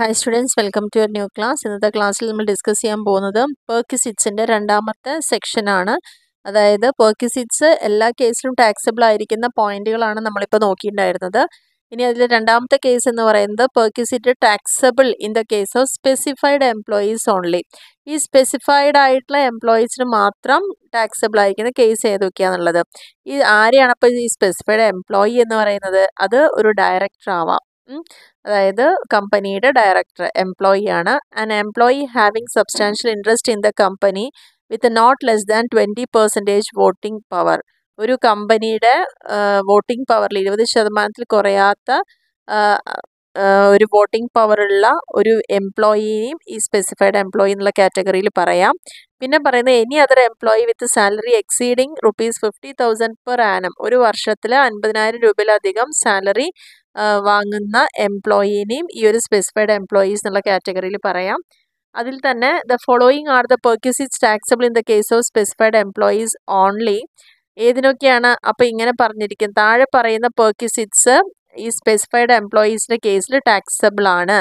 Hi students welcome to your new class ഇന്നത്തെ ക്ലാസ്സിൽ നമ്മൾ ഡിസ്കസ് ചെയ്യാൻ പോകുന്നത് പെർക്യുസിറ്റ്സിൻ്റെ രണ്ടാമത്തെ സെക്ഷനാണ് അതായത് പെർക്യുസിറ്റ്സ് എല്ലാ കേസിലും ടാക്സബിൾ ആയിരിക്കുന്ന പോയിന്റുകളാണ് നമ്മളിപ്പോൾ നോക്കിയിട്ടുണ്ടായിരുന്നത് ഇനി അതിൽ രണ്ടാമത്തെ കേസ് എന്ന് പറയുന്നത് perquisite taxable in the case of specified employees only ഈ സ്പെസിഫൈഡ് ആയിട്ടുള്ള എംപ്ലോയീസിന് മാത്രം ടാക്സബിൾ ആയിരിക്കുന്ന കേസ് ഏതൊക്കെയാണെന്നുള്ളത് ഈ ആരെയാണ് അപ്പോൾ ഈ സ്പെസിഫൈഡ് എംപ്ലോയി എന്ന് പറയുന്നത് അത് ഒരു ഡയറക്ടർ ആവാം അതായത് കമ്പനിയുടെ ഡയറക്ടർ എംപ്ലോയി ആണ് an employee having substantial interest in the company with not less than twenty percentage voting power ഒരു കമ്പനിയുടെ വോട്ടിംഗ് പവറിൽ ഇരുപത് ശതമാനത്തിൽ കുറയാത്ത ഒരു വോട്ടിംഗ് പവറുള്ള ഒരു എംപ്ലോയിനെയും ഈ സ്പെസിഫൈഡ് എംപ്ലോയി എന്നുള്ള കാറ്റഗറിയിൽ പറയാം പിന്നെ പറയുന്നത് any other employee with salary exceeding rupees fifty thousand per annum ഒരു വർഷത്തിൽ അൻപതിനായിരം രൂപയിലധികം സാലറി വാങ്ങുന്ന എംപ്ലോയീനെയും ഈ ഒരു സ്പെസിഫൈഡ് എംപ്ലോയീസ് എന്നുള്ള കാറ്റഗറിയിൽ പറയാം അതിൽ തന്നെ the following are the perquisites taxable in the case of specified employees only ഏതിനൊക്കെയാണ് അപ്പോൾ ഇങ്ങനെ പറഞ്ഞിരിക്കും താഴെ പറയുന്ന പെർക്യൂസിറ്റ്സ് ഈ സ്പെസിഫൈഡ് എംപ്ലോയീസിൻ്റെ കേസിൽ ടാക്സബിൾ ആണ്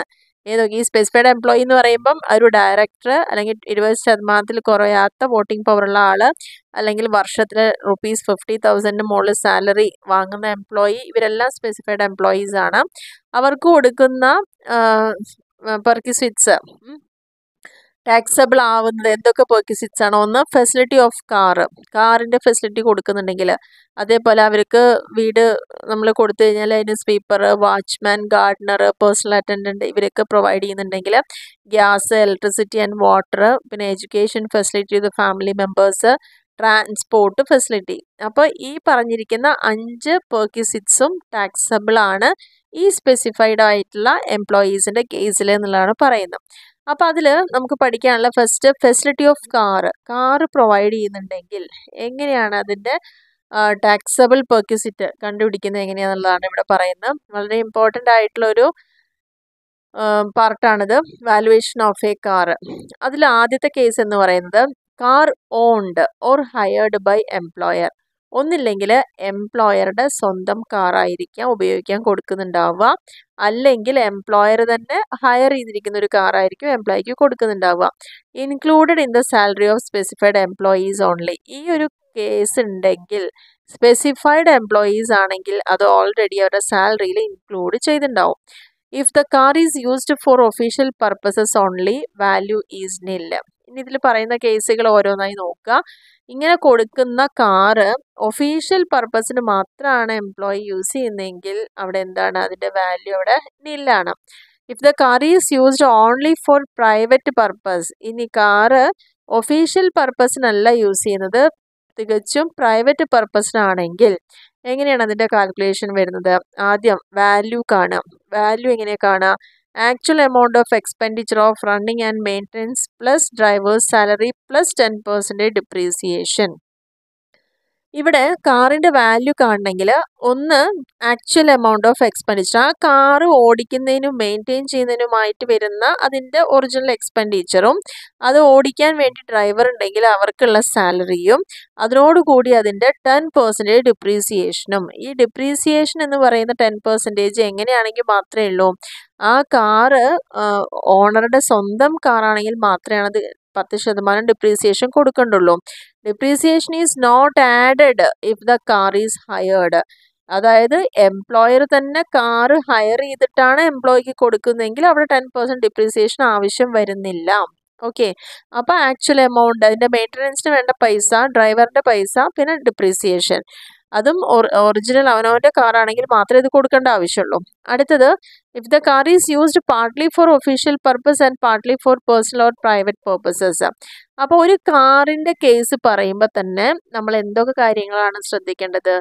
ഏത് ഈ സ്പെസിഫൈഡ് എംപ്ലോയി എന്ന് പറയുമ്പം ഒരു ഡയറക്ടർ അല്ലെങ്കിൽ ഇരുപത് ശതമാനത്തിൽ കുറയാത്ത വോട്ടിംഗ് പവറുള്ള ആൾ അല്ലെങ്കിൽ വർഷത്തിൽ റുപ്പീസ് ഫിഫ്റ്റി തൗസൻഡിന് മുകളിൽ സാലറി വാങ്ങുന്ന എംപ്ലോയി ഇവരെല്ലാം സ്പെസിഫൈഡ് എംപ്ലോയീസ് ആണ് അവർക്ക് കൊടുക്കുന്ന പെർക്കിസിറ്റ്സ് ടാക്സബിൾ ആവുന്നത് എന്തൊക്കെ പെർക്കിസിറ്റ്സ് ആണ് ഒന്ന് ഫെസിലിറ്റി ഓഫ് കാർ കാറിൻ്റെ ഫെസിലിറ്റി കൊടുക്കുന്നുണ്ടെങ്കിൽ അതേപോലെ അവർക്ക് വീട് നമ്മൾ കൊടുത്തു കഴിഞ്ഞാൽ അതിന് sweeper watchman gardener personal attendant ഇവരൊക്കെ പ്രൊവൈഡ് ചെയ്യുന്നുണ്ടെങ്കിൽ ഗ്യാസ് ഇലക്ട്രിസിറ്റി ആൻഡ് വാട്ടർ പിന്നെ education facility to family members transport facility അപ്പോൾ ഈ പറഞ്ഞിരിക്കുന്ന അഞ്ച് പെർക്കിസിറ്റ്സും ടാക്സബിൾ ആണ് ഈ സ്പെസിഫൈഡ് ആയിട്ടുള്ള എംപ്ലോയീസിൻ്റെ കേസിൽ എന്നുള്ളതാണ് പറയുന്നത് അപ്പോൾ അതിൽ നമുക്ക് പഠിക്കാനുള്ള first facility of car car provide ചെയ്യുന്നുണ്ടെങ്കിൽ എങ്ങനെയാണ് അതിൻ്റെ ടാക്സബിൾ പെർക്യൂസിറ്റ് കണ്ടുപിടിക്കുന്നത് എങ്ങനെയാണെന്നുള്ളതാണ് ഇവിടെ പറയുന്നത് വളരെ ഇമ്പോർട്ടൻ്റ് ആയിട്ടുള്ളൊരു പാർട്ടാണിത് വാലുവേഷൻ ഓഫ് എ കാർ അതിൽ ആദ്യത്തെ കേസ് എന്ന് പറയുന്നത് car owned or hired by employer ഒന്നില്ലെങ്കിൽ എംപ്ലോയറുടെ സ്വന്തം കാറായിരിക്കാം ഉപയോഗിക്കാൻ കൊടുക്കുന്നുണ്ടാവുക അല്ലെങ്കിൽ എംപ്ലോയർ തന്നെ ഹയർ ചെയ്തിരിക്കുന്ന ഒരു കാറായിരിക്കും എംപ്ലോയിക്ക് കൊടുക്കുന്നുണ്ടാവുക included in the salary of specified employees only ഈ ഒരു കേസ് ഉണ്ടെങ്കിൽ സ്പെസിഫൈഡ് എംപ്ലോയീസ് ആണെങ്കിൽ അത് ഓൾറെഡി അവരുടെ സാലറിയിൽ ഇൻക്ലൂഡ് ചെയ്തിട്ടുണ്ടാവും if the car is used for official purposes only value is nil ഇനി ഇതിൽ പറയുന്ന കേസുകൾ ഓരോന്നായി നോക്കുക ഇങ്ങനെ കൊടുക്കുന്ന കാറ് ഒഫീഷ്യൽ പർപ്പസിന് മാത്രമാണ് എംപ്ലോയി യൂസ് ചെയ്യുന്നതെങ്കിൽ അവിടെ എന്താണ് അതിൻ്റെ വാല്യൂ അവിടെ നില്ലാണ് if the car is used only for private purpose ഇനി കാറ് ഒഫീഷ്യൽ പർപ്പസിനല്ല യൂസ് ചെയ്യുന്നത് തികച്ചും പ്രൈവറ്റ് പർപ്പസിനാണെങ്കിൽ എങ്ങനെയാണ് അതിൻ്റെ കാൽക്കുലേഷൻ വരുന്നത് ആദ്യം വാല്യൂ കാണാം വാല്യൂ എങ്ങനെ കാണാം actual amount of expenditure of running and maintenance plus driver's salary plus 10% depreciation. ഇവിടെ കാറിൻ്റെ വാല്യൂ കാണണമെങ്കിൽ ഒന്ന് ആക്ച്വൽ എമൗണ്ട് ഓഫ് എക്സ്പെൻഡിച്ചർ ആ കാറ് ഓടിക്കുന്നതിനും മെയിൻറ്റെയിൻ ചെയ്യുന്നതിനുമായിട്ട് വരുന്ന അതിൻ്റെ ഒറിജിനൽ എക്സ്പെൻഡിച്ചറും അത് ഓടിക്കാൻ വേണ്ടി ഡ്രൈവർ ഉണ്ടെങ്കിൽ അവർക്കുള്ള സാലറിയും അതിനോടുകൂടി അതിൻ്റെ ടെൻ പെർസെൻറ്റേജ് ഡിപ്രീസിയേഷനും ഈ ഡിപ്രീസിയേഷൻ എന്ന് പറയുന്ന ടെൻ പെർസെൻറ്റേജ് എങ്ങനെയാണെങ്കിൽ മാത്രമേ ഉള്ളൂ ആ കാറ് ഓണറുടെ സ്വന്തം കാറാണെങ്കിൽ മാത്രമേ അത് പത്ത് ശതമാനം ഡിപ്രീസിയേഷൻ കൊടുക്കണ്ടുള്ളൂ depreciation is not added if the car is hired അതായത് എംപ്ലോയർ തന്നെ കാറ് ഹയർ ചെയ്തിട്ടാണ് എംപ്ലോയിക്ക് കൊടുക്കുന്നതെങ്കിൽ അവിടെ ടെൻ പെർസെൻറ്റ് ഡിപ്രീസിയേഷൻ ആവശ്യം വരുന്നില്ല ഓക്കെ അപ്പോൾ ആക്ച്വൽ എമൗണ്ട് അതിൻ്റെ മെയിൻ്റനൻസിന് വേണ്ട പൈസ ഡ്രൈവറിൻ്റെ പൈസ പിന്നെ ഡിപ്രീസിയേഷൻ അതും ഒറിജിനൽ അവനവൻ്റെ കാറാണെങ്കിൽ മാത്രമേ ഇത് കൊടുക്കേണ്ട ആവശ്യമുള്ളൂ അടുത്തത് if the car is used partly for official purpose and partly for personal or private purposes അപ്പോൾ ഒരു കാറിൻ്റെ കേസ് പറയുമ്പോൾ തന്നെ നമ്മൾ എന്തൊക്കെ കാര്യങ്ങളാണ് ശ്രദ്ധിക്കേണ്ടത്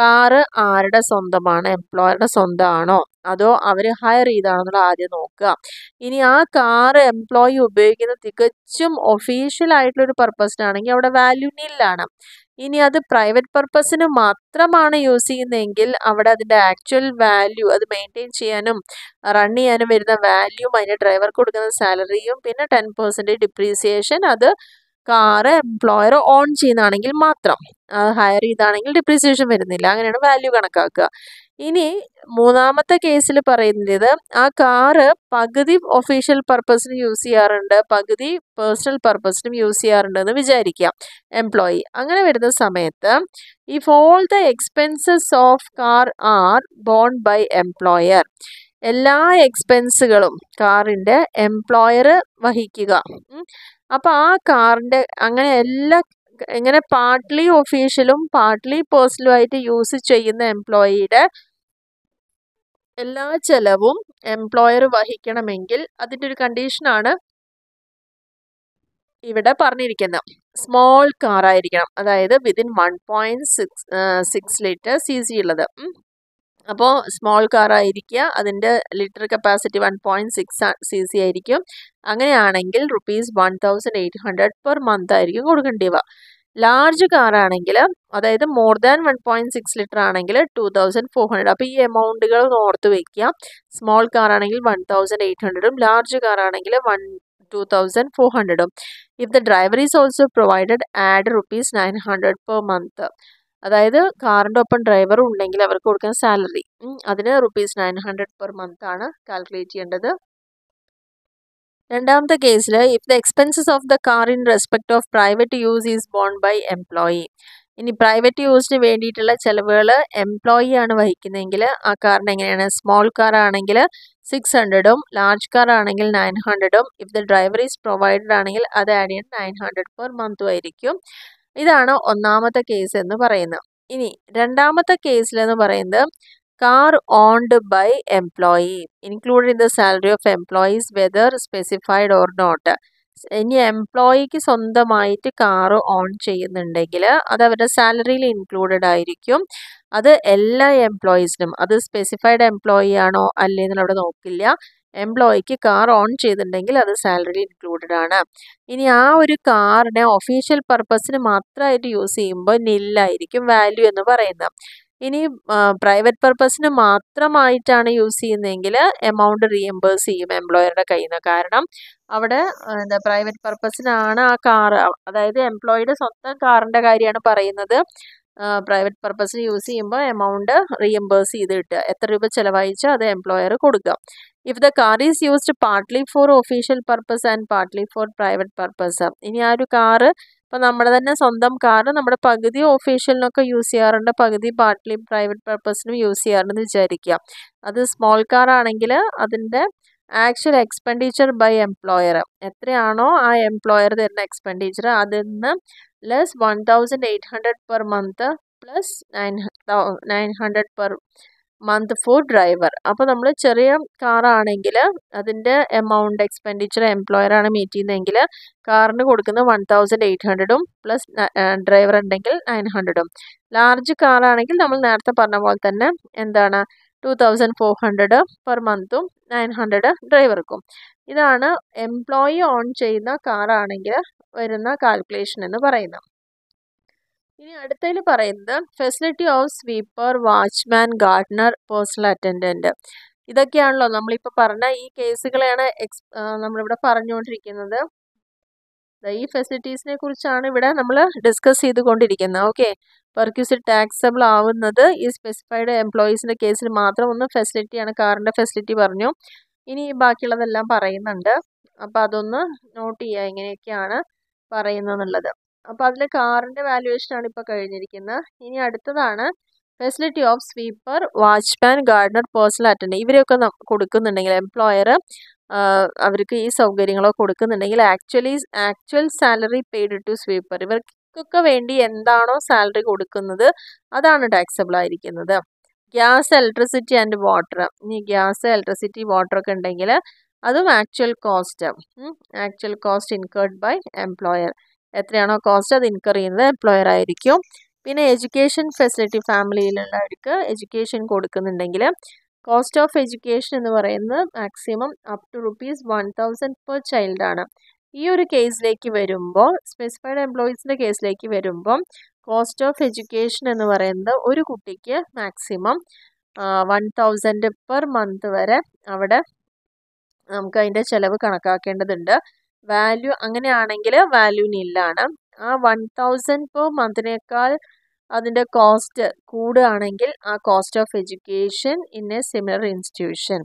കാറ് ആരുടെ സ്വന്തമാണ് എംപ്ലോയറുടെ സ്വന്തമാണോ അതോ അവർ ഹയർ ചെയ്താണെന്നുള്ള ആദ്യം നോക്കുക ഇനി ആ കാറ് എംപ്ലോയി ഉപയോഗിക്കുന്നത് തികച്ചും ഒഫീഷ്യൽ ആയിട്ടുള്ള ഒരു പർപ്പസിനാണെങ്കിൽ അവിടെ വാല്യൂ നില്ലാണ് ഇനി അത് പ്രൈവറ്റ് പർപ്പസിന് മാത്രമാണ് യൂസ് ചെയ്യുന്നതെങ്കിൽ അവിടെ അതിൻ്റെ ആക്ച്വൽ വാല്യൂ അത് മെയിൻറ്റെയിൻ ചെയ്യാനും റൺ ചെയ്യാനും വരുന്ന വാല്യൂം അതിൻ്റെ ഡ്രൈവർക്ക് കൊടുക്കുന്ന സാലറിയും പിന്നെ ടെൻ പെർസെൻറ്റേജ് ഡിപ്രീസിയേഷൻ അത് കാറ് എംപ്ലോയർ ഓൺ ചെയ്യുന്നതാണെങ്കിൽ മാത്രം ഹയർ ചെയ്താണെങ്കിൽ ഡിപ്രീസിയേഷൻ വരുന്നില്ല അങ്ങനെയാണ് വാല്യൂ കണക്കാക്കുക ഇനി മൂന്നാമത്തെ കേസിൽ പറയുന്നത് ആ കാറ് പകുതി ഒഫീഷ്യൽ പർപ്പസിനും യൂസ് ചെയ്യാറുണ്ട് പകുതി പേഴ്സണൽ പർപ്പസിനും യൂസ് ചെയ്യാറുണ്ട് എന്ന് വിചാരിക്കാം എംപ്ലോയി അങ്ങനെ വരുന്ന സമയത്ത് if all the expenses of car are borne by employer എല്ലാ എക്സ്പെൻസുകളും കാറിൻ്റെ എംപ്ലോയർ വഹിക്കുക അപ്പോൾ ആ കാറിൻ്റെ അങ്ങനെ എല്ലാ ഇങ്ങനെ പാർട്ട്ലി ഒഫീഷ്യലും പാർട്ട്ലി ആയിട്ട് യൂസ് ചെയ്യുന്ന എംപ്ലോയിയുടെ എല്ലാ ചെലവും എംപ്ലോയർ വഹിക്കണമെങ്കിൽ അതിൻ്റെ ഒരു കണ്ടീഷനാണ് ഇവിടെ പറഞ്ഞിരിക്കുന്നത് സ്മോൾ കാർ ആയിരിക്കണം അതായത് within one point six six litre C C ഉള്ളത് അപ്പോൾ സ്മോൾ കാർ ആയിരിക്കുക അതിൻ്റെ litre capacity one point six C C ആയിരിക്കും അങ്ങനെയാണെങ്കിൽ rupees one thousand eight hundred per month ആയിരിക്കും കൊടുക്കേണ്ടി വ ലാർജ് കാർ ആണെങ്കിൽ അതായത് more than one point six litre ആണെങ്കിൽ ടു തൗസൻഡ് ഫോർ ഹൺഡ്രഡ് അപ്പോൾ ഈ എമൗണ്ടുകൾ ഓർത്ത് വയ്ക്കുക സ്മോൾ കാർ ആണെങ്കിൽ വൺ തൗസൻഡ് എയ്റ്റ് ഹൺഡ്രഡും ലാർജ് കാർ ആണെങ്കിൽ വൺ ടു തൗസൻഡ് ഫോർ ഹൺഡ്രഡും if the driver is also provided add rupees nine hundred per month അതായത് കാറിൻ്റെ ഒപ്പം ഡ്രൈവർ ഉണ്ടെങ്കിൽ അവർക്ക് കൊടുക്കുന്ന സാലറി അതിന് rupees nine hundred per month ആണ് കാൽക്കുലേറ്റ് ചെയ്യേണ്ടത് രണ്ടാമത്തെ കേസിൽ if the expenses of the car in respect of private use is borne by employee ഇനി പ്രൈവറ്റ് യൂസിന് വേണ്ടിയിട്ടുള്ള ചിലവുകൾ എംപ്ലോയി ആണ് വഹിക്കുന്നതെങ്കിൽ ആ കാറിന് എങ്ങനെയാണ് സ്മോൾ കാർ ആണെങ്കിൽ സിക്സ് ഹൺഡ്രഡും ലാർജ് കാർ ആണെങ്കിൽ നയൻ ഹൺഡ്രഡും if the driver is provided ആണെങ്കിൽ അത് ആഡ് ചെയ്യാൻ നയൻ ഹൺഡ്രഡ് പെർ മന്തും ആയിരിക്കും ഇതാണ് ഒന്നാമത്തെ കേസ് എന്ന് പറയുന്നത് ഇനി രണ്ടാമത്തെ കേസിലെന്ന് പറയുന്നത് car owned by employee include in the salary of employees whether specified or not ഇനി എംപ്ലോയിക്ക് സ്വന്തമായിട്ട് കാറ് ഓൺ ചെയ്യുന്നുണ്ടെങ്കിൽ അത് അവരുടെ സാലറിയിൽ ഇൻക്ലൂഡഡ് ആയിരിക്കും അത് എല്ലാ എംപ്ലോയീസിനും അത് സ്പെസിഫൈഡ് എംപ്ലോയി ആണോ അല്ലേ എന്നുള്ള നോക്കില്ല എംപ്ലോയിക്ക് കാർ ഓൺ ചെയ്തിട്ടുണ്ടെങ്കിൽ അത് സാലറി ഇൻക്ലൂഡഡ് ആണ് ഇനി ആ ഒരു കാറിനെ ഒഫീഷ്യൽ പർപ്പസിന് മാത്രമായിട്ട് യൂസ് ചെയ്യുമ്പോൾ നില്ലായിരിക്കും വാല്യൂ എന്ന് പറയുന്നത് ഇനി പ്രൈവറ്റ് പർപ്പസിന് മാത്രമായിട്ടാണ് യൂസ് ചെയ്യുന്നതെങ്കിൽ എമൗണ്ട് റീഎംബേഴ്സ് ചെയ്യും എംപ്ലോയറുടെ കയ്യിൽ നിന്ന് കാരണം അവിടെ എന്താ പ്രൈവറ്റ് പർപ്പസിനാണ് ആ കാർ അതായത് എംപ്ലോയിയുടെ സ്വന്തം കാറിൻ്റെ കാര്യമാണ് പറയുന്നത് പ്രൈവറ്റ് പർപ്പസിന് യൂസ് ചെയ്യുമ്പോൾ എമൗണ്ട് റീഎംബേഴ്സ് ചെയ്ത് കിട്ടുക എത്ര രൂപ ചിലവഴിച്ചോ അത് എംപ്ലോയർ കൊടുക്കുക if the car is used partly for official purpose and partly for private purpose ഇനി ആ ഒരു കാറ് ഇപ്പം നമ്മുടെ തന്നെ സ്വന്തം കാറ് നമ്മുടെ പകുതി ഓഫീഷ്യലിനൊക്കെ യൂസ് ചെയ്യാറുണ്ട് പകുതി പാർട്ട്ലി പ്രൈവറ്റ് പർപ്പസിനും യൂസ് ചെയ്യാറുണ്ടെന്ന് വിചാരിക്കുക അത് സ്മോൾ കാർ ആണെങ്കിൽ അതിൻ്റെ ആക്ച്വൽ എക്സ്പെൻഡിച്ചർ ബൈ എംപ്ലോയർ എത്രയാണോ ആ എംപ്ലോയർ തരുന്ന എക്സ്പെൻഡിച്ചർ അതിൽ നിന്ന് plus 1800 per month plus 900 per month for driver അപ്പോൾ നമ്മൾ ചെറിയ കാറാണെങ്കിൽ അതിൻ്റെ എമൗണ്ട് എക്സ്പെൻഡിച്ചർ എംപ്ലോയറാണ് മീറ്റ് ചെയ്യുന്നതെങ്കിൽ കാറിന് കൊടുക്കുന്നത് വൺ തൗസൻഡ് എയ്റ്റ് ഹൺഡ്രഡും പ്ലസ് ഡ്രൈവർ ഉണ്ടെങ്കിൽ നയൻ ഹൺഡ്രഡും ലാർജ് കാറാണെങ്കിൽ നമ്മൾ നേരത്തെ പറഞ്ഞ പോലെ തന്നെ എന്താണ് two thousand four hundred per മന്തും നയൻ ഹൺഡ്രഡ് ഡ്രൈവർക്കും ഇതാണ് എംപ്ലോയി ഓൺ ചെയ്യുന്ന കാറാണെങ്കിൽ വരുന്ന കാൽക്കുലേഷൻ എന്ന് പറയുന്നത് ഇനി അടുത്തതിൽ പറയുന്നത് facility of sweeper watchman gardener personal attendant ഇതൊക്കെയാണല്ലോ നമ്മളിപ്പോൾ പറഞ്ഞ ഈ കേസുകളെയാണ് എക്സ് നമ്മളിവിടെ പറഞ്ഞുകൊണ്ടിരിക്കുന്നത് ഈ ഫെസിലിറ്റീസിനെ കുറിച്ചാണ് ഇവിടെ നമ്മൾ ഡിസ്കസ് ചെയ്തുകൊണ്ടിരിക്കുന്നത് ഓക്കെ പെർക്യൂസിറ്റ് ടാക്സബിൾ ആവുന്നത് ഈ സ്പെസിഫൈഡ് എംപ്ലോയീസിൻ്റെ കേസിൽ മാത്രം ഒന്ന് ഫെസിലിറ്റിയാണ് കാറിൻ്റെ ഫെസിലിറ്റി പറഞ്ഞു ഇനി ബാക്കിയുള്ളതെല്ലാം പറയുന്നുണ്ട് അപ്പോൾ അതൊന്ന് നോട്ട് ചെയ്യുക ഇങ്ങനെയൊക്കെയാണ് പറയുന്നതെന്നുള്ളത് അപ്പോൾ അതിൽ കാറിൻ്റെ വാല്യുവേഷനാണ് ഇപ്പോൾ കഴിഞ്ഞിരിക്കുന്നത് ഇനി അടുത്തതാണ് facility of sweeper watchman gardener personal attend ഇവരെയൊക്കെ കൊടുക്കുന്നുണ്ടെങ്കിൽ എംപ്ലോയർ അവർക്ക് ഈ സൗകര്യങ്ങളോ കൊടുക്കുന്നുണ്ടെങ്കിൽ actually actual salary paid to sweeper ഇവർക്കൊക്കെ വേണ്ടി എന്താണോ സാലറി കൊടുക്കുന്നത് അതാണ് ടാക്സബിൾ ആയിരിക്കുന്നത് ഗ്യാസ് ഇലക്ട്രിസിറ്റി ആൻഡ് വാട്ടർ ഇനി ഗ്യാസ് ഇലക്ട്രിസിറ്റി വാട്ടർ ഒക്കെ ഉണ്ടെങ്കിൽ അതും actual cost actual cost incurred by employer എത്രയാണോ കോസ്റ്റ് അത് ഇൻകർ ചെയ്യുന്നത് എംപ്ലോയർ ആയിരിക്കും പിന്നെ എഡ്യൂക്കേഷൻ ഫെസിലിറ്റി ഫാമിലിയിലുള്ളവർക്ക് എഡ്യൂക്കേഷൻ കൊടുക്കുന്നുണ്ടെങ്കിൽ കോസ്റ്റ് ഓഫ് എഡ്യൂക്കേഷൻ എന്ന് പറയുന്നത് maximum up to rupees one thousand per ചൈൽഡാണ് ഈ ഒരു കേസിലേക്ക് വരുമ്പോൾ സ്പെസിഫൈഡ് എംപ്ലോയീസിൻ്റെ കേസിലേക്ക് വരുമ്പോൾ കോസ്റ്റ് ഓഫ് എഡ്യൂക്കേഷൻ എന്ന് പറയുന്നത് ഒരു കുട്ടിക്ക് maximum one thousand per month വരെ അവിടെ നമുക്ക് അതിൻ്റെ ചിലവ് കണക്കാക്കേണ്ടതുണ്ട് വാല്യൂ അങ്ങനെയാണെങ്കിൽ വാല്യൂ നില്ലാണ് ആ വൺ തൗസൻഡ് പെർ മന്തിനേക്കാൾ അതിൻ്റെ കോസ്റ്റ് കൂടുകയാണെങ്കിൽ ആ cost of education in a similar institution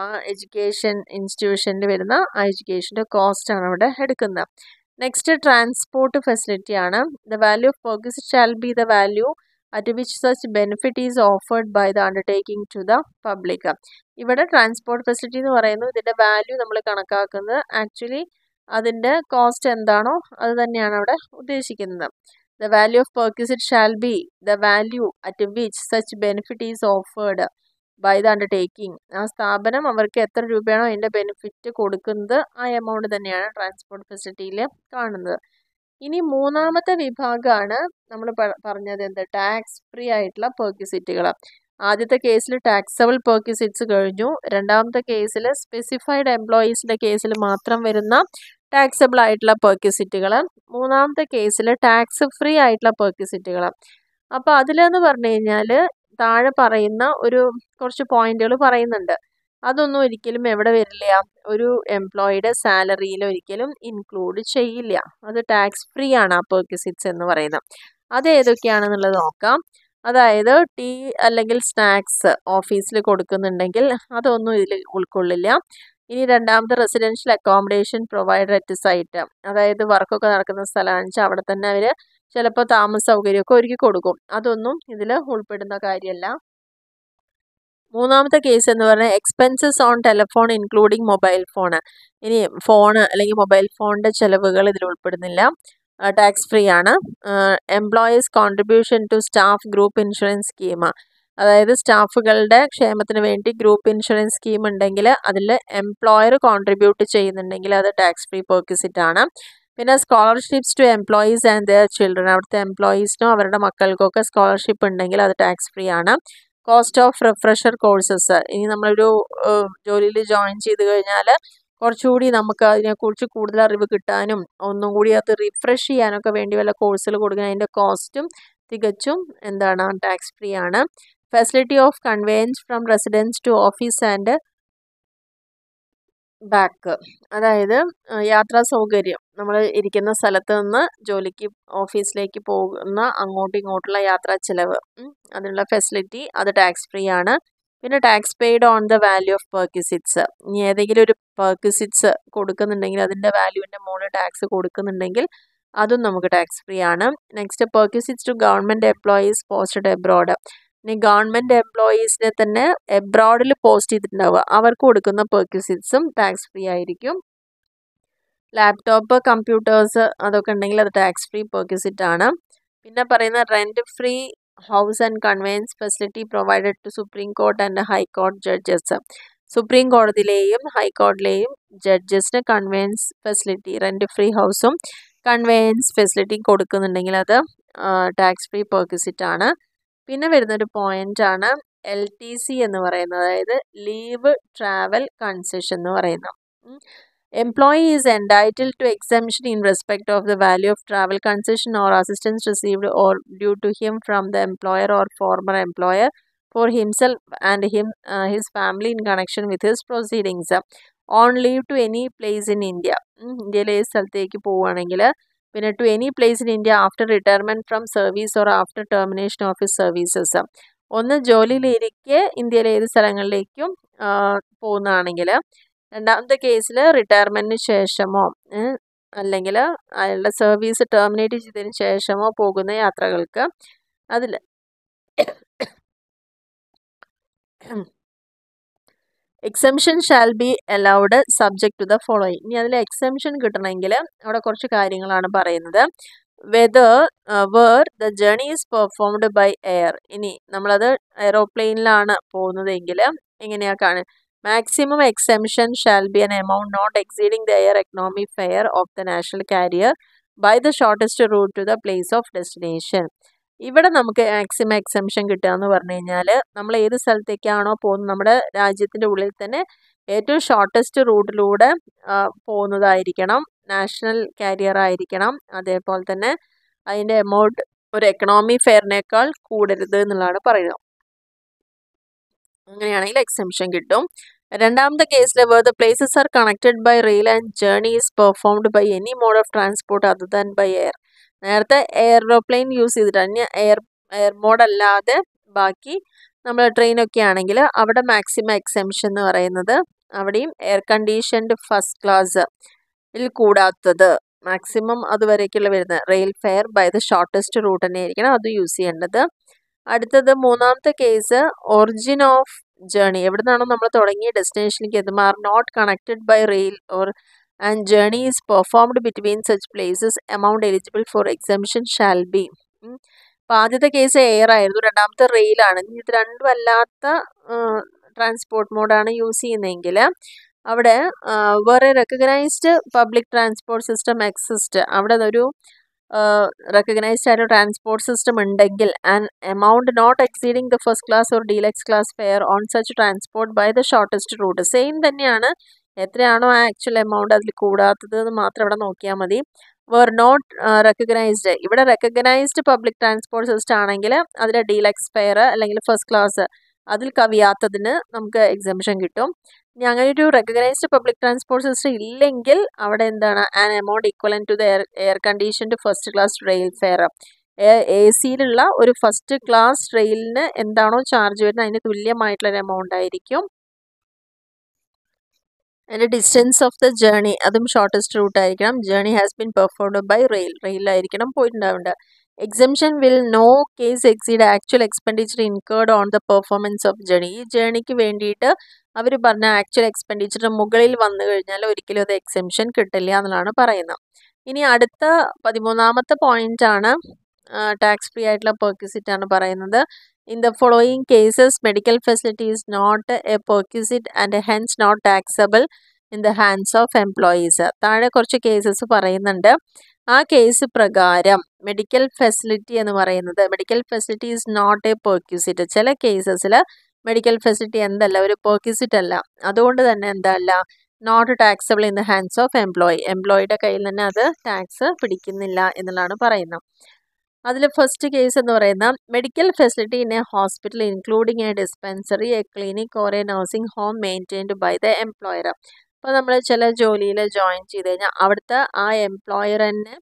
ആ എഡ്യൂക്കേഷൻ ഇൻസ്റ്റിറ്റ്യൂഷനിൽ വരുന്ന ആ എഡ്യൂക്കേഷൻ്റെ കോസ്റ്റാണ് അവിടെ എടുക്കുന്നത് നെക്സ്റ്റ് ട്രാൻസ്പോർട്ട് ഫെസിലിറ്റി ആണ് the value of perks shall be the value at which such benefit is offered by the undertaking to the public ഇവിടെ ട്രാൻസ്പോർട്ട് ഫെസിലിറ്റി എന്ന് പറയുന്നത് ഇതിൻ്റെ വാല്യൂ നമ്മൾ കണക്കാക്കുന്നത് ആക്ച്വലി അതിൻ്റെ കോസ്റ്റ് എന്താണോ അത് തന്നെയാണ് അവിടെ ഉദ്ദേശിക്കുന്നത് The value of perquisite shall be the value at which such benefit is offered by the undertaking. ആ സ്ഥാപനം അവർക്ക് എത്ര രൂപയാണോ അതിൻ്റെ ബെനിഫിറ്റ് കൊടുക്കുന്നത് ആ എമൗണ്ട് തന്നെയാണ് ട്രാൻസ്പോർട്ട് ഫെസിലിറ്റിയിൽ കാണുന്നത് ഇനി മൂന്നാമത്തെ വിഭാഗമാണ് നമ്മൾ പറഞ്ഞത് എന്ത് ടാക്സ് ഫ്രീ ആയിട്ടുള്ള പെർക്യുസിറ്റുകൾ ആദ്യത്തെ കേസിൽ ടാക്സബിൾ പെർക്യുസിറ്റ്സ് കഴിഞ്ഞു രണ്ടാമത്തെ കേസിൽ സ്പെസിഫൈഡ് എംപ്ലോയീസിൻ്റെ കേസിൽ മാത്രം വരുന്ന ടാക്സബിൾ ആയിട്ടുള്ള പെർക്യൂസിറ്റുകൾ മൂന്നാമത്തെ കേസിൽ ടാക്സ് ഫ്രീ ആയിട്ടുള്ള പെർക്യൂസിറ്റുകൾ അപ്പോൾ അതിലെന്ന് പറഞ്ഞു കഴിഞ്ഞാൽ താഴെ പറയുന്ന ഒരു കുറച്ച് പോയിന്റുകൾ പറയുന്നുണ്ട് അതൊന്നും ഒരിക്കലും എവിടെ വരില്ല ഒരു എംപ്ലോയിയുടെ സാലറിയിൽ ഒരിക്കലും ഇൻക്ലൂഡ് ചെയ്യില്ല അത് ടാക്സ് ഫ്രീ ആണ് ആ പെർക്യൂസിറ്റ്സ് എന്ന് പറയുന്നത് അത് ഏതൊക്കെയാണെന്നുള്ളത് നോക്കാം അതായത് ടീ അല്ലെങ്കിൽ സ്നാക്സ് ഓഫീസിൽ കൊടുക്കുന്നുണ്ടെങ്കിൽ അതൊന്നും ഇതിൽ ഉൾക്കൊള്ളില്ല ഇനി രണ്ടാമത് residential accommodation provider at site അതായത് വർക്കൊക്കെ നടക്കുന്ന സ്ഥലമാണെന്ന് വെച്ചാൽ അവിടെ തന്നെ അവർ ചിലപ്പോൾ താമസ സൗകര്യമൊക്കെ ഒരുക്കി കൊടുക്കും അതൊന്നും ഇതിൽ ഉൾപ്പെടുന്ന കാര്യമല്ല മൂന്നാമത്തെ കേസ് എന്ന് പറഞ്ഞാൽ expenses on telephone including mobile phone ഇനി ഫോൺ അല്ലെങ്കിൽ മൊബൈൽ ഫോണിൻ്റെ ചിലവുകൾ ഇതിൽ ഉൾപ്പെടുന്നില്ല ടാക്സ് ഫ്രീ ആണ് employees contribution to staff group insurance സ്കീമ അതായത് സ്റ്റാഫുകളുടെ ക്ഷേമത്തിന് വേണ്ടി ഗ്രൂപ്പ് ഇൻഷുറൻസ് സ്കീം ഉണ്ടെങ്കിൽ അതിൽ എംപ്ലോയർ കോൺട്രിബ്യൂട്ട് ചെയ്യുന്നുണ്ടെങ്കിൽ അത് ടാക്സ് ഫ്രീ പെർക്വിസിറ്റ് ആണ് പിന്നെ scholarships to employees and their children അവിടുത്തെ എംപ്ലോയീസിനും അവരുടെ മക്കൾക്കൊക്കെ സ്കോളർഷിപ്പ് ഉണ്ടെങ്കിൽ അത് ടാക്സ് ഫ്രീ ആണ് കോസ്റ്റ് ഓഫ് റിഫ്രഷർ കോഴ്സസ് ഇനി നമ്മളൊരു ജോലിയിൽ ജോയിൻ ചെയ്ത് കഴിഞ്ഞാൽ കുറച്ചുകൂടി നമുക്ക് അതിനെക്കുറിച്ച് കൂടുതൽ അറിവ് കിട്ടാനും ഒന്നും കൂടി അത് റിഫ്രഷ് ചെയ്യാനൊക്കെ വേണ്ടി വല്ല കോഴ്സുകൾ കൊടുക്കുന്ന അതിൻ്റെ കോസ്റ്റും തികച്ചും എന്താണ് ടാക്സ് ഫ്രീ ആണ് facility of conveyance from residence to office and back അതായത് യാത്രാ സൗകര്യം നമ്മൾ ഇരിക്കുന്ന സ്ഥലത്ത് നിന്ന് ജോലിക്ക് ഓഫീസിലേക്ക് പോകുന്ന അങ്ങോട്ടും ഇങ്ങോട്ടുള്ള യാത്രാ ചിലവ് അതിനുള്ള ഫെസിലിറ്റി അത് ടാക്സ് ഫ്രീ ആണ് പിന്നെ tax paid on the value of perquisites ഇനി ഏതെങ്കിലും ഒരു പെർക്യൂസിറ്റ്സ് കൊടുക്കുന്നുണ്ടെങ്കിൽ അതിൻ്റെ വാല്യൂവിൻ്റെ മോള് ടാക്സ് കൊടുക്കുന്നുണ്ടെങ്കിൽ അതും നമുക്ക് ടാക്സ് ഫ്രീ ആണ് next perquisites to government employees posted abroad പിന്നെ ഗവൺമെൻറ് എംപ്ലോയീസിനെ തന്നെ എബ്രോഡിൽ പോസ്റ്റ് ചെയ്തിട്ടുണ്ടാവുക അവർക്ക് കൊടുക്കുന്ന പെർക്യൂസിറ്റ്സും ടാക്സ് ഫ്രീ ആയിരിക്കും ലാപ്ടോപ്പ് കമ്പ്യൂട്ടേഴ്സ് അതൊക്കെ ഉണ്ടെങ്കിൽ അത് ടാക്സ് ഫ്രീ പെർക്യൂസിറ്റ് ആണ് പിന്നെ പറയുന്ന rent free house and conveyance facility provided to supreme court and high court judges supreme കോടതിയിലെയും ഹൈക്കോടതിയിലെയും ജഡ്ജസിന് കൺവെയൻസ് ഫെസിലിറ്റി റെന്റ് ഫ്രീ ഹൗസും കൺവെയൻസ് ഫെസിലിറ്റിയും കൊടുക്കുന്നുണ്ടെങ്കിൽ അത് ടാക്സ് ഫ്രീ പെർക്യൂസിറ്റ് ആണ് പിന്നെ വരുന്നൊരു പോയിൻ്റാണ് എൽ ടി സി എന്ന് പറയുന്നത് അതായത് ലീവ് ട്രാവൽ കൺസെഷൻ എന്ന് പറയുന്നത് Employee is entitled to exemption in respect of the value of travel concession or assistance received or due to him from the employer or former employer for himself and him uh, his family in connection with his proceedings on leave to any place in India ഇന്ത്യയിലെ സ്ഥലത്തേക്ക് പോവുകയാണെങ്കിൽ പിന്നെ to any place in India after retirement from service or after termination of his services ഒന്ന് ജോലിയിലിരിക്കെ ഇന്ത്യയിലെ ഏത് സ്ഥലങ്ങളിലേക്കും പോകുന്നതാണെങ്കിൽ രണ്ടാമത്തെ കേസിൽ റിട്ടയർമെൻറ്റിന് ശേഷമോ അല്ലെങ്കിൽ അയാളുടെ സർവീസ് ടെർമിനേറ്റ് ചെയ്തതിന് ശേഷമോ പോകുന്ന യാത്രകൾക്ക് അതിൽ exemption shall be allowed subject to the following ഇനി അതിൽ എക്സംഷൻ കിട്ടണമെങ്കിൽ അവിടെ കുറച്ച് കാര്യങ്ങളാണ് പറയുന്നത് whether where the journey is performed by air ഇനി നമ്മളത് എയ്റോപ്ലെയിനിലാണ് പോകുന്നതെങ്കിൽ എങ്ങനെയാണ് കാണുക maximum exemption shall be an amount not exceeding the air economy fare of the national carrier by the shortest route to the place of destination ഇവിടെ നമുക്ക് maximum exemption കിട്ടുക എന്ന് പറഞ്ഞു കഴിഞ്ഞാൽ നമ്മൾ ഏത് സ്ഥലത്തേക്കാണോ പോകുന്നത് നമ്മുടെ രാജ്യത്തിൻ്റെ ഉള്ളിൽ തന്നെ ഏറ്റവും ഷോർട്ടസ്റ്റ് റൂട്ടിലൂടെ പോകുന്നതായിരിക്കണം നാഷണൽ കാരിയർ ആയിരിക്കണം അതേപോലെ തന്നെ അതിൻ്റെ എമൗണ്ട് ഒരു എക്കണോമി ഫെയറിനേക്കാൾ കൂടരുത് എന്നുള്ളതാണ് പറയുന്നത് അങ്ങനെയാണെങ്കിൽ എക്സംഷൻ കിട്ടും രണ്ടാമത്തെ കേസിൽ where the places are connected by rail and journey is performed by any mode of transport other than by air നേരത്തെ എയറോപ്ലെയിൻ യൂസ് ചെയ്തിട്ടാണ് എയർ എയർ മോഡല്ലാതെ ബാക്കി നമ്മൾ ട്രെയിനൊക്കെ ആണെങ്കിൽ അവിടെ മാക്സിമം എക്സെംഷൻ എന്ന് പറയുന്നത് അവിടെയും എയർ കണ്ടീഷൻഡ് ഫസ്റ്റ് ക്ലാസ് കൂടാത്തത് മാക്സിമം അതുവരേക്കുള്ള വരുന്നത് rail fare by the shortest route തന്നെ ആയിരിക്കണം അത് യൂസ് ചെയ്യേണ്ടത് അടുത്തത് മൂന്നാമത്തെ കേസ് ഒറിജിൻ ഓഫ് ജേണി എവിടെ നിന്നാണോ നമ്മൾ തുടങ്ങിയ ഡെസ്റ്റിനേഷനിലേക്ക് എത്തുമ്പോൾ are not connected by rail or and journey is performed between such places amount eligible for exemption shall be അപ്പോൾ ആദ്യത്തെ കേസ് എയർ ആയിരുന്നു രണ്ടാമത്തെ റെയിലാണ് ഇത് രണ്ടും അല്ലാത്ത ട്രാൻസ്പോർട്ട് മോഡാണ് യൂസ് ചെയ്യുന്നതെങ്കിൽ അവിടെ വേറെ recognised public transport system exist അവിടെ ഒരു റെക്കഗ്നൈസ്ഡ് ആയിട്ട് ട്രാൻസ്പോർട്ട് സിസ്റ്റം ഉണ്ടെങ്കിൽ and amount not exceeding the first class or deluxe class fare on such transport by the shortest route same തന്നെയാണ് എത്രയാണോ ആ ആക്ച്വൽ എമൗണ്ട് അതിൽ കൂടാത്തത് മാത്രം ഇവിടെ നോക്കിയാൽ മതി വേർ നോട്ട് റെക്കഗ്നൈസ്ഡ് ഇവിടെ റെക്കഗ്നൈസ്ഡ് പബ്ലിക് ട്രാൻസ്പോർട്ട് സിസ്റ്റം ആണെങ്കിൽ അതിലെ ഡീലക്സ് ഫെയർ അല്ലെങ്കിൽ ഫസ്റ്റ് ക്ലാസ് അതിൽ കവിയാത്തതിന് നമുക്ക് എക്സംഷൻ കിട്ടും ഇനി അങ്ങനെ ഒരു റെക്കഗ്നൈസ്ഡ് പബ്ലിക് ട്രാൻസ്പോർട്ട് സിസ്റ്റം ഇല്ലെങ്കിൽ അവിടെ എന്താണ് an amount equivalent to the air air conditioned first class rail fare A സിയിലുള്ള ഒരു ഫസ്റ്റ് ക്ലാസ് റെയിലിന് എന്താണോ ചാർജ് വരുന്നത് അതിന് തുല്യമായിട്ടുള്ളൊരു ഒരു എമൗണ്ട് ആയിരിക്കും അതിൻ്റെ ഡിസ്റ്റൻസ് ഓഫ് ദ ജേണി അതും ഷോർട്ടസ്റ്റ് റൂട്ട് ആയിരിക്കണം journey has been performed by rail റെയിലായിരിക്കണം പോയിട്ടുണ്ടാവേണ്ട exemption will no case exceed actual expenditure incurred on the performance of journey ഈ ജേണിക്ക് വേണ്ടിയിട്ട് അവർ പറഞ്ഞ ആക്ച്വൽ എക്സ്പെൻഡിച്ചർ മുകളിൽ വന്നു കഴിഞ്ഞാൽ ഒരിക്കലും അത് എക്സംഷൻ കിട്ടില്ല എന്നുള്ളതാണ് പറയുന്നത് ഇനി അടുത്ത പതിമൂന്നാമത്തെ പോയിന്റ് ആണ് ടാക്സ് ഫ്രീ ആയിട്ടുള്ള പെർക്വിസിറ്റ് ആണ് പറയുന്നത് In the following cases, medical facility is not a perquisite and hence not taxable in the hands of employees താഴെ കുറച്ച് കേസസ് പറയുന്നുണ്ട് ആ കേസ് പ്രകാരം മെഡിക്കൽ ഫെസിലിറ്റി എന്ന് പറയുന്നത് medical facility is not a perquisite ചില കേസസിൽ മെഡിക്കൽ ഫെസിലിറ്റി എന്തല്ല ഒരു പെർക്യൂസിറ്റ് അല്ല അതുകൊണ്ട് തന്നെ എന്തല്ല not taxable in the hands of employee എംപ്ലോയിയുടെ കയ്യിൽ തന്നെ അത് ടാക്സ് പിടിക്കുന്നില്ല എന്നുള്ളതാണ് പറയുന്നത് അതിൽ ഫസ്റ്റ് കേസ് എന്ന് പറയുന്ന medical facility in a hospital including a dispensary a clinic or a nursing home maintained by the employer അപ്പോൾ നമ്മൾ ചില ജോലിയിൽ ജോയിൻ ചെയ്ത് കഴിഞ്ഞാൽ അവിടുത്തെ ആ എംപ്ലോയർ തന്നെ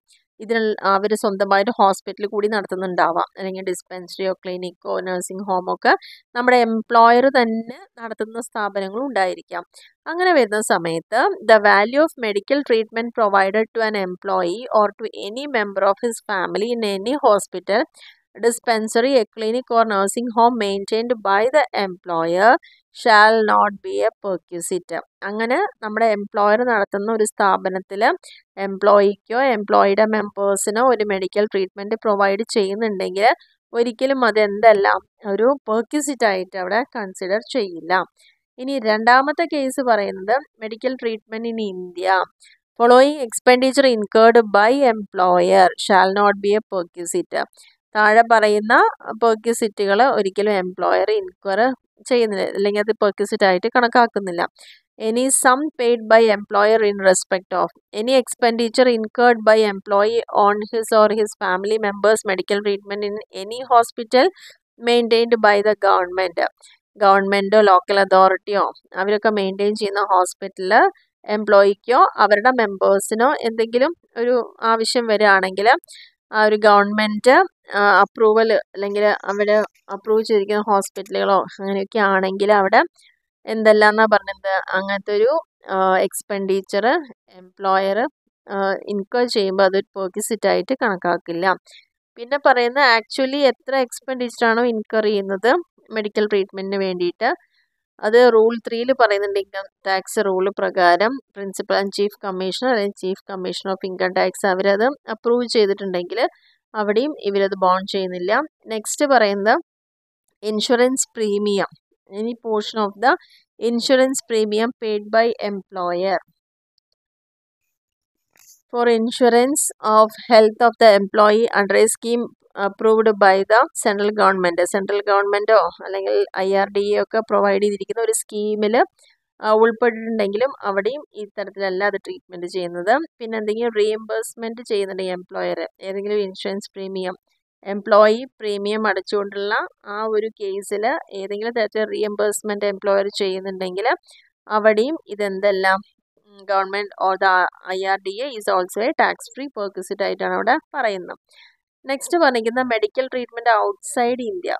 ഇതിൽ അവർ സ്വന്തമായിട്ട് ഹോസ്പിറ്റലിൽ കൂടി നടത്തുന്നുണ്ടാവാം അല്ലെങ്കിൽ ഡിസ്പെൻസറിയോ ക്ലിനിക്കോ നഴ്സിംഗ് ഹോമോ ഒക്കെ നമ്മുടെ എംപ്ലോയർ തന്നെ നടത്തുന്ന സ്ഥാപനങ്ങളും ഉണ്ടായിരിക്കാം അങ്ങനെ വരുന്ന സമയത്ത് the value of medical treatment provided to an employee or to any member of his family in any hospital dispensary, a clinic or nursing home maintained by the employer shall not be a perquisite അങ്ങനെ നമ്മുടെ employer നടത്തുന്ന ഒരു സ്ഥാപനത്തിൽ എംപ്ലോയിക്കോ എംപ്ലോയിയുടെ മെമ്പേഴ്സിനോ ഒരു medical treatment provide ചെയ്യുന്നുണ്ടെങ്കിൽ ഒരിക്കലും അതെന്തല്ല ഒരു perquisite ആയിട്ട് അവിടെ കൺസിഡർ ചെയ്യില്ല ഇനി രണ്ടാമത്തെ കേസ് പറയുന്നത് medical treatment in India following expenditure incurred by employer shall not be a perquisite താഴെ പറയുന്ന പെർക്യൂസിറ്റുകൾ ഒരിക്കലും എംപ്ലോയർ ഇൻക്വയർ ചെയ്യുന്നില്ല അല്ലെങ്കിൽ അത് പെർക്യൂസിറ്റ് ആയിട്ട് കണക്കാക്കുന്നില്ല any sum paid by employer in respect of any expenditure incurred by employee on his or his family members medical treatment in any hospital maintained by the government ഗവൺമെൻറ്റോ local അതോറിറ്റിയോ അവരൊക്കെ maintain ചെയ്യുന്ന ഹോസ്പിറ്റലിൽ എംപ്ലോയിക്കോ അവരുടെ മെമ്പേഴ്സിനോ എന്തെങ്കിലും ഒരു ആവശ്യം വരികയാണെങ്കിൽ ആ ഒരു ഗവൺമെൻറ് അപ്രൂവൽ അല്ലെങ്കിൽ അവിടെ അപ്രൂവ് ചെയ്തിരിക്കുന്ന ഹോസ്പിറ്റലുകളോ അങ്ങനെയൊക്കെ ആണെങ്കിൽ അവിടെ എന്തെല്ലാം പറഞ്ഞത് അങ്ങനത്തെ ഒരു എക്സ്പെൻഡിച്ചർ എംപ്ലോയർ ഇൻകം ചെയ്യുമ്പോൾ അതൊരു പെർക്കിസിറ്റ് ആയിട്ട് കണക്കാക്കില്ല പിന്നെ പറയുന്ന ആക്ച്വലി എത്ര എക്സ്പെൻഡിച്ചറാണോ ഇൻകർ ചെയ്യുന്നത് മെഡിക്കൽ ട്രീറ്റ്മെൻറ്റിന് വേണ്ടിയിട്ട് അത് റൂൾ ത്രീയിൽ പറയുന്നുണ്ട് ഇൻകം ടാക്സ് റൂൾ പ്രകാരം പ്രിൻസിപ്പൽ ആൻഡ് ചീഫ് കമ്മീഷണർ അല്ലെങ്കിൽ chief commissioner of income tax അവരത് അപ്രൂവ് ചെയ്തിട്ടുണ്ടെങ്കിൽ അവിടെയും ഇവരത് ബോണ്ട് ചെയ്യുന്നില്ല നെക്സ്റ്റ് പറയുന്നത് insurance premium any portion of the insurance premium paid by employer for insurance of health of the employee under a scheme approved by the central government central ഗവൺമെൻറ്റോ അല്ലെങ്കിൽ I R D ഒക്കെ provide ചെയ്തിരിക്കുന്ന ഒരു സ്കീമിൽ ഉൾപ്പെട്ടിട്ടുണ്ടെങ്കിലും അവിടെയും ഇത്തരത്തിലല്ല അത് treatment ചെയ്യുന്നത് പിന്നെ എന്തെങ്കിലും റീഎംബേഴ്സ്മെൻറ്റ് ചെയ്യുന്നുണ്ട് എംപ്ലോയർ ഏതെങ്കിലും ഇൻഷുറൻസ് പ്രീമിയം എംപ്ലോയി പ്രീമിയം അടച്ചുകൊണ്ടുള്ള ആ ഒരു കേസിൽ ഏതെങ്കിലും തരത്തിൽ റീഎംബേഴ്സ്മെൻറ്റ് എംപ്ലോയർ ചെയ്യുന്നുണ്ടെങ്കിൽ അവിടെയും ഇതെന്തല്ല government or the I R D A is also a tax free perquisite ആയിട്ടാണ് അവിടെ പറയുന്നത് നെക്സ്റ്റ് പറഞ്ഞിരിക്കുന്നത് മെഡിക്കൽ ട്രീറ്റ്മെൻറ്റ് ഔട്ട്സൈഡ് ഇന്ത്യ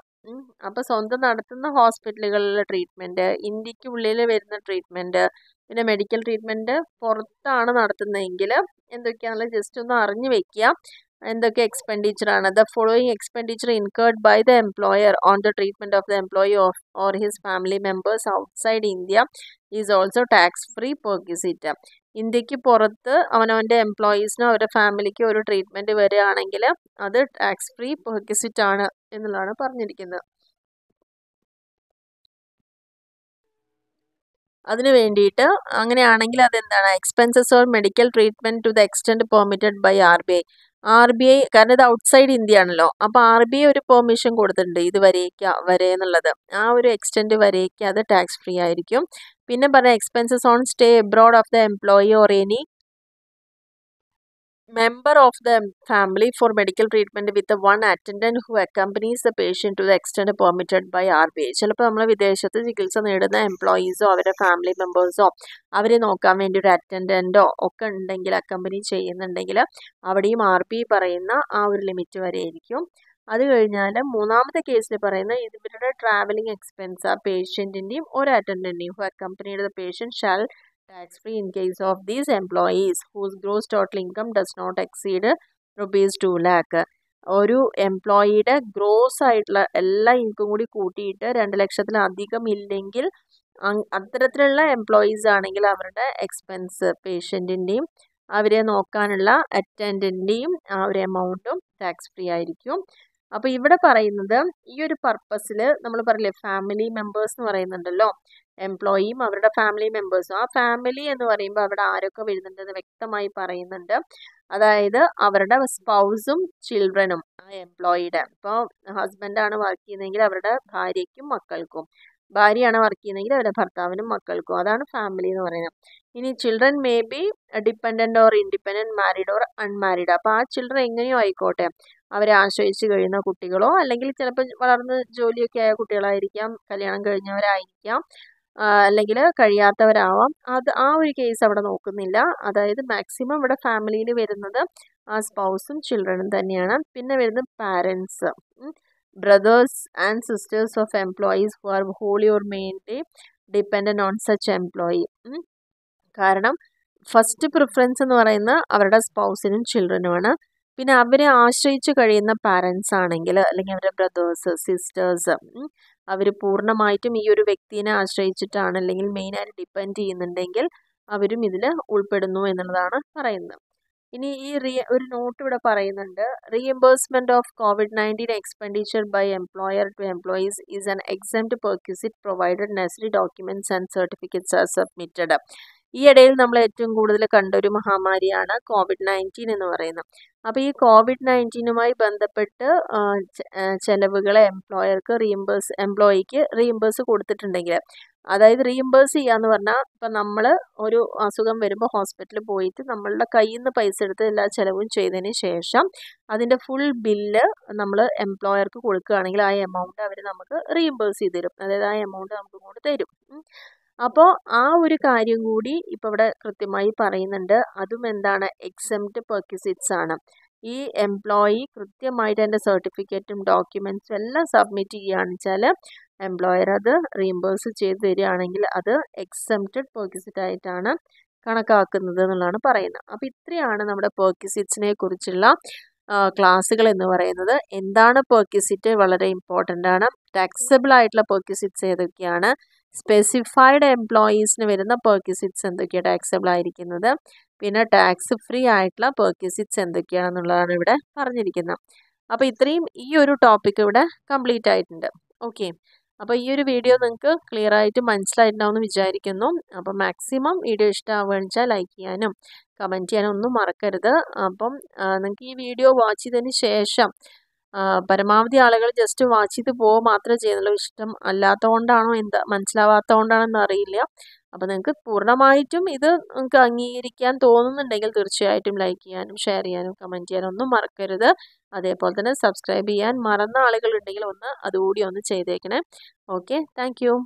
അപ്പോൾ സ്വന്തം നടത്തുന്ന ഹോസ്പിറ്റലുകളിലെ ഇന്ത്യക്ക് ഉള്ളിൽ വരുന്ന ട്രീറ്റ്മെന്റ് പിന്നെ മെഡിക്കൽ ട്രീറ്റ്മെന്റ് പുറത്താണ് നടത്തുന്നതെങ്കിൽ എന്തൊക്കെയാണെന്ന് ജസ്റ്റ് ഒന്ന് അറിഞ്ഞു വെക്കുക എന്തൊക്കെ എക്സ്പെൻഡിച്ചറാണ് the following expenditure incurred by the employer on the treatment of the employee of or his family members outside India is also tax free perquisite ഇന്ത്യക്ക് പുറത്ത് അവനവൻ്റെ എംപ്ലോയീസിനോ അവരുടെ ഫാമിലിക്കോ ഒരു ട്രീറ്റ്മെന്റ് വരികയാണെങ്കിൽ അത് ടാക്സ് ഫ്രീ പെർക്വിസിറ്റ് ആണ് എന്നുള്ളതാണ് പറഞ്ഞിരിക്കുന്നത് അതിനു വേണ്ടിയിട്ട് അങ്ങനെയാണെങ്കിൽ അതെന്താണ് expenses or medical treatment to the extent permitted by R B I R B I കാരണം ഇത് ഔട്ട്സൈഡ് ഇന്ത്യ ആണല്ലോ അപ്പോൾ ആർ ബി ഐ ഒരു പെർമിഷൻ കൊടുത്തിട്ടുണ്ട് ഇത് വരേക്ക വരെ എന്നുള്ളത് ആ ഒരു എക്സ്റ്റെൻഡ് വരേക്ക് അത് ടാക്സ് ഫ്രീ ആയിരിക്കും പിന്നെ പറയാം expenses on stay abroad of the employee or any member of the family for medical treatment with one attendant who accompanies the the to the the permitted by R B I ചിലപ്പോൾ നമ്മൾ വിദേശത്ത് ചികിത്സ നേടുന്ന എംപ്ലോയീസോ അവരുടെ family മെമ്പേഴ്സോ അവരെ നോക്കാൻ വേണ്ടി ഒരു അറ്റൻഡൻറ്റോ ഒക്കെ ഉണ്ടെങ്കിൽ അക്കമ്പനി ചെയ്യുന്നുണ്ടെങ്കിൽ അവിടെയും ആർ ബി ഐ പറയുന്ന ആ ഒരു ലിമിറ്റ് വരെ ആയിരിക്കും അത് കഴിഞ്ഞാൽ മൂന്നാമത്തെ കേസിൽ പറയുന്ന ഇവരുടെ ട്രാവലിംഗ് എക്സ്പെൻസ് ആ പേഷ്യൻറ്റിൻ്റെയും ഒരു അറ്റൻഡൻറ്റിൻ്റെയും ഹു അക്കമ്പനിയുടെ patient shall tax free in case of these employees whose gross total income does not exceed rupees 2 lakh ഒരു എംപ്ലോയിയുടെ ഗ്രോസ് ആയിട്ടുള്ള എല്ലാ ഇൻകം കൂടി കൂട്ടിയിട്ട് രണ്ട് ലക്ഷത്തിലധികം ഇല്ലെങ്കിൽ അത്തരത്തിലുള്ള എംപ്ലോയീസ് ആണെങ്കിൽ അവരുടെ എക്സ്പെൻസ് പേഷ്യൻറ്റിൻ്റെയും അവരെ നോക്കാനുള്ള അറ്റൻഡൻ്റിൻ്റെയും ആ ഒരു എമൗണ്ടും ടാക്സ് ഫ്രീ ആയിരിക്കും അപ്പോൾ ഇവിടെ പറയുന്നത് ഈ ഒരു പർപ്പസിൽ നമ്മൾ പറയില്ലേ ഫാമിലി മെമ്പേഴ്സ് എന്ന് പറയുന്നുണ്ടല്ലോ എംപ്ലോയിയും അവരുടെ ഫാമിലി മെമ്പേഴ്സും ആ ഫാമിലി എന്ന് പറയുമ്പോൾ അവിടെ ആരൊക്കെ വരുന്നുണ്ടെന്ന് വ്യക്തമായി പറയുന്നുണ്ട് അതായത് അവരുടെ സ്പൗസും ചിൽഡ്രനും ആ എംപ്ലോയിയുടെ ഇപ്പോൾ ഹസ്ബൻഡാണ് വർക്ക് ചെയ്യുന്നതെങ്കിൽ അവരുടെ ഭാര്യയ്ക്കും മക്കൾക്കും ഭാര്യയാണ് വർക്ക് ചെയ്യുന്നതെങ്കിൽ അവരുടെ ഭർത്താവിനും മക്കൾക്കും അതാണ് ഫാമിലി എന്ന് പറയുന്നത് ഇനി children may be dependent or independent married or unmarried അപ്പോൾ ആ ചിൽഡ്രൻ എങ്ങനെയോ ആയിക്കോട്ടെ അവരെ ആശ്രയിച്ച് കഴിയുന്ന കുട്ടികളോ അല്ലെങ്കിൽ ചിലപ്പോൾ വളർന്ന് ജോലിയൊക്കെ ആയ കുട്ടികളായിരിക്കാം കല്യാണം കഴിഞ്ഞവരായിരിക്കാം അല്ലെങ്കിൽ കഴിയാത്തവരാവാം അത് ആ ഒരു കേസ് അവിടെ നോക്കുന്നില്ല അതായത് മാക്സിമം ഇവിടെ ഫാമിലിയിൽ വരുന്നത് ആ സ്പൗസും ചിൽഡ്രനും തന്നെയാണ് പിന്നെ വരുന്നത് parents brothers and sisters of employees who are wholly or mainly dependent on such employee കാരണം ഫസ്റ്റ് പ്രിഫറൻസ് എന്ന് പറയുന്നത് അവരുടെ സ്പൗസിനും ചിൽഡ്രനുമാണ് പിന്നെ അവരെ ആശ്രയിച്ച് കഴിയുന്ന പാരൻസ് ആണെങ്കിൽ അല്ലെങ്കിൽ അവരുടെ ബ്രദേഴ്സ് സിസ്റ്റേഴ്സ് അവർ പൂർണ്ണമായിട്ടും ഈ ഒരു വ്യക്തിനെ ആശ്രയിച്ചിട്ടാണ് അല്ലെങ്കിൽ മെയിനായിട്ട് ഡിപ്പെൻഡ് ചെയ്യുന്നുണ്ടെങ്കിൽ അവരും ഇതിൽ ഉൾപ്പെടുന്നു എന്നുള്ളതാണ് പറയുന്നത് ഇനി ഈ റീ ഒരു നോട്ട് ഇവിടെ പറയുന്നുണ്ട് reimbursement of COVID nineteen expenditure by employer to employees is an exempt perquisite provided necessary documents and certificates are submitted ഈ ഇടയിൽ നമ്മൾ ഏറ്റവും കൂടുതൽ കണ്ട ഒരു മഹാമാരിയാണ് കോവിഡ് നയൻറ്റീൻ എന്ന് പറയുന്നത് അപ്പോൾ ഈ കോവിഡ് നയൻറ്റീനുമായി ബന്ധപ്പെട്ട് ചെലവുകളെ എംപ്ലോയർക്ക് റീഇംബേഴ്സ് എംപ്ലോയിക്ക് റീഇംബേഴ്സ് കൊടുത്തിട്ടുണ്ടെങ്കിൽ അതായത് റീഇംബേഴ്സ് ചെയ്യാന്ന് എന്ന് പറഞ്ഞാൽ ഇപ്പം നമ്മൾ ഒരു അസുഖം വരുമ്പോൾ ഹോസ്പിറ്റലിൽ പോയിട്ട് നമ്മളുടെ കയ്യിൽ നിന്ന് പൈസ എടുത്ത് എല്ലാ ചിലവും ചെയ്തതിന് ശേഷം അതിൻ്റെ ഫുൾ ബില്ല് നമ്മൾ എംപ്ലോയർക്ക് കൊടുക്കുകയാണെങ്കിൽ ആ എമൗണ്ട് അവർ നമുക്ക് റീഇംബേഴ്സ് ചെയ്ത് തരും അതായത് ആ എമൗണ്ട് നമുക്ക് കൊണ്ട് തരും അപ്പോൾ ആ ഒരു കാര്യം കൂടി ഇപ്പോൾ ഇവിടെ കൃത്യമായി പറയുന്നുണ്ട് അതും എന്താണ് എക്സംപ്റ്റ് പെർക്യുസിറ്റ്സ് ആണ് ഈ എംപ്ലോയി കൃത്യമായിട്ട് എൻ്റെ സർട്ടിഫിക്കറ്റും ഡോക്യുമെൻറ്റ്സും എല്ലാം സബ്മിറ്റ് ചെയ്യുകയാണെന്ന് വെച്ചാൽ എംപ്ലോയർ അത് റീംബേഴ്സ് ചെയ്ത് തരികയാണെങ്കിൽ അത് എക്സംപ്റ്റഡ് പെർക്യുസിറ്റ് ആയിട്ടാണ് കണക്കാക്കുന്നത് എന്നുള്ളതാണ് പറയുന്നത് അപ്പോൾ ഇത്രയാണ് നമ്മുടെ പെർക്യുസിറ്റ്സിനെ കുറിച്ചുള്ള ക്ലാസ്സുകൾ എന്ന് പറയുന്നത് എന്താണ് പെർക്യുസിറ്റ് വളരെ ഇമ്പോർട്ടൻ്റ് ആണ് ടാക്സബിൾ ആയിട്ടുള്ള പെർക്യുസിറ്റ്സ് ഏതൊക്കെയാണ് സ്പെസിഫൈഡ് എംപ്ലോയീസിന് വരുന്ന പെർക്വിസിറ്റ്സ് എന്തൊക്കെയാണ് ടാക്സബിൾ ആയിരിക്കുന്നത് പിന്നെ ടാക്സ് ഫ്രീ ആയിട്ടുള്ള പെർക്വിസിറ്റ്സ് എന്തൊക്കെയാണെന്നുള്ളതാണ് ഇവിടെ പറഞ്ഞിരിക്കുന്നത് അപ്പോൾ ഇത്രയും ഈ ഒരു ടോപ്പിക് ഇവിടെ കംപ്ലീറ്റ് ആയിട്ടുണ്ട് ഓക്കെ അപ്പോൾ ഈ ഒരു വീഡിയോ നിങ്ങൾക്ക് ക്ലിയർ ആയിട്ട് മനസ്സിലായിട്ടുണ്ടാവും എന്ന് വിചാരിക്കുന്നു അപ്പോൾ മാക്സിമം വീഡിയോ ഇഷ്ടമാവുകയാണെന്ന് വെച്ചാൽ ലൈക്ക് ചെയ്യാനും കമൻറ്റ് ചെയ്യാനും ഒന്നും മറക്കരുത് അപ്പം നിങ്ങൾക്ക് ഈ വീഡിയോ വാച്ച് ചെയ്തതിന് ശേഷം പരമാവധി ആളുകൾ ജസ്റ്റ് വാച്ച് ചെയ്ത് പോവുക മാത്രമേ ചെയ്യുന്നുള്ളൂ ഇഷ്ടം അല്ലാത്തതുകൊണ്ടാണോ എന്താ മനസ്സിലാവാത്തതുകൊണ്ടാണെന്ന് അറിയില്ല അപ്പോൾ നിങ്ങൾക്ക് പൂർണ്ണമായിട്ടും ഇത് നിങ്ങൾക്ക് അംഗീകരിക്കാൻ തോന്നുന്നുണ്ടെങ്കിൽ തീർച്ചയായിട്ടും ലൈക്ക് ചെയ്യാനും ഷെയർ ചെയ്യാനും കമൻറ്റ് ചെയ്യാനും ഒന്നും മറക്കരുത് അതേപോലെ തന്നെ സബ്സ്ക്രൈബ് ചെയ്യാൻ മറന്ന ആളുകളുണ്ടെങ്കിൽ ഒന്ന് അതുകൂടി ഒന്ന് ചെയ്തേക്കണേ ഓക്കെ താങ്ക്